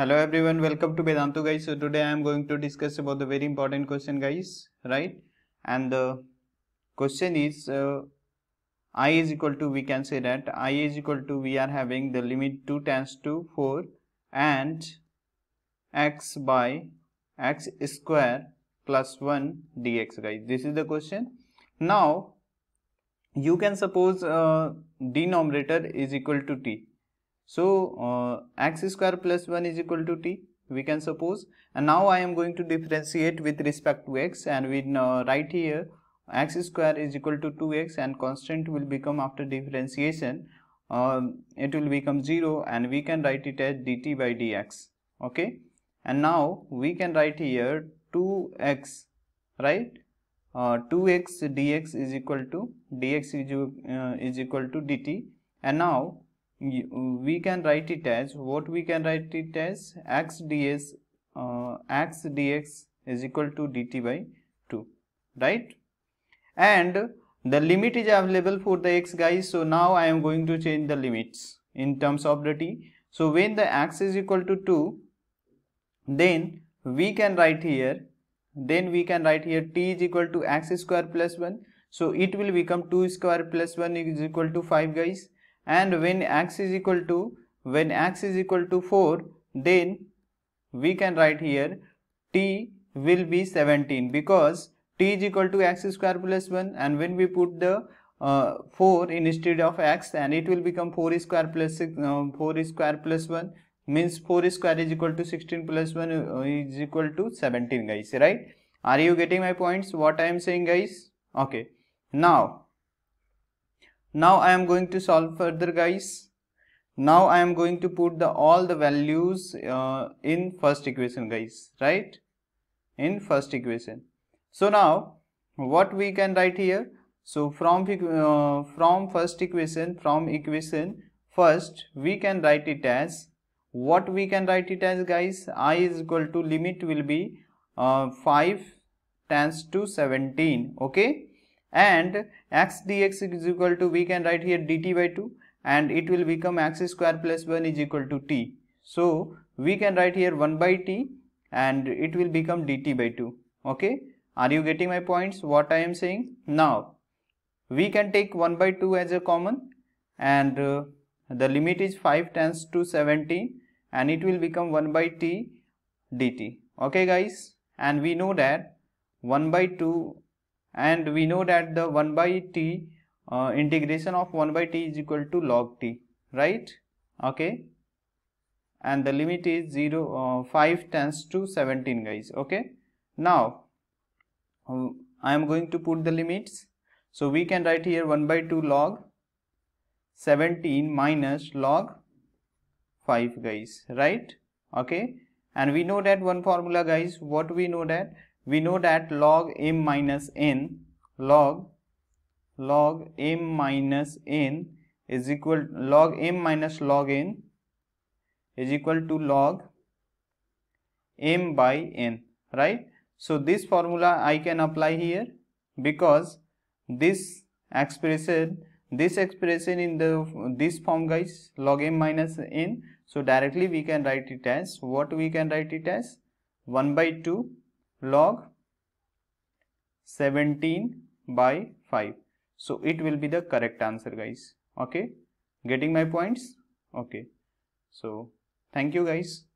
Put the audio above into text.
hello everyone welcome to vedantu guys so today i am going to discuss about the very important question guys right and the question is uh, i is equal to we can say that i is equal to we are having the limit 2 tends to 4 and x by x square plus 1 dx guys this is the question now you can suppose uh, denominator is equal to t so uh, x square plus 1 is equal to t we can suppose and now I am going to differentiate with respect to x and we uh, write here x square is equal to 2x and constant will become after differentiation uh, it will become 0 and we can write it as dt by dx okay and now we can write here 2x right uh, 2x dx is equal to dx is, uh, is equal to dt and now we can write it as what we can write it as x ds uh, x dx is equal to dt by 2 right and the limit is available for the x guys so now i am going to change the limits in terms of the t so when the x is equal to 2 then we can write here then we can write here t is equal to x square plus 1 so it will become 2 square plus 1 is equal to 5 guys and when x is equal to when x is equal to 4 then we can write here t will be 17 because t is equal to x square plus 1 and when we put the uh, 4 instead of x and it will become 4 square plus 6 uh, 4 square plus 1 means 4 square is equal to 16 plus 1 uh, is equal to 17 guys right are you getting my points what i am saying guys okay now now I am going to solve further guys now I am going to put the all the values uh, in first equation guys right in first equation so now what we can write here so from uh, from first equation from equation first we can write it as what we can write it as guys i is equal to limit will be uh, 5 tends to 17 okay and x dx is equal to we can write here dt by 2 and it will become x square plus 1 is equal to t so we can write here 1 by t and it will become dt by 2 okay are you getting my points what i am saying now we can take 1 by 2 as a common and uh, the limit is 5 tends to 17 and it will become 1 by t dt okay guys and we know that 1 by 2 and we know that the 1 by t uh, integration of 1 by t is equal to log t right okay and the limit is 0 uh, 5 tends to 17 guys okay now um, I am going to put the limits so we can write here 1 by 2 log 17 minus log 5 guys right okay and we know that one formula guys what we know that we know that log m minus n log log m minus n is equal log m minus log n is equal to log m by n right so this formula i can apply here because this expression this expression in the this form guys log m minus n so directly we can write it as what we can write it as 1 by 2 log 17 by 5 so it will be the correct answer guys okay getting my points okay so thank you guys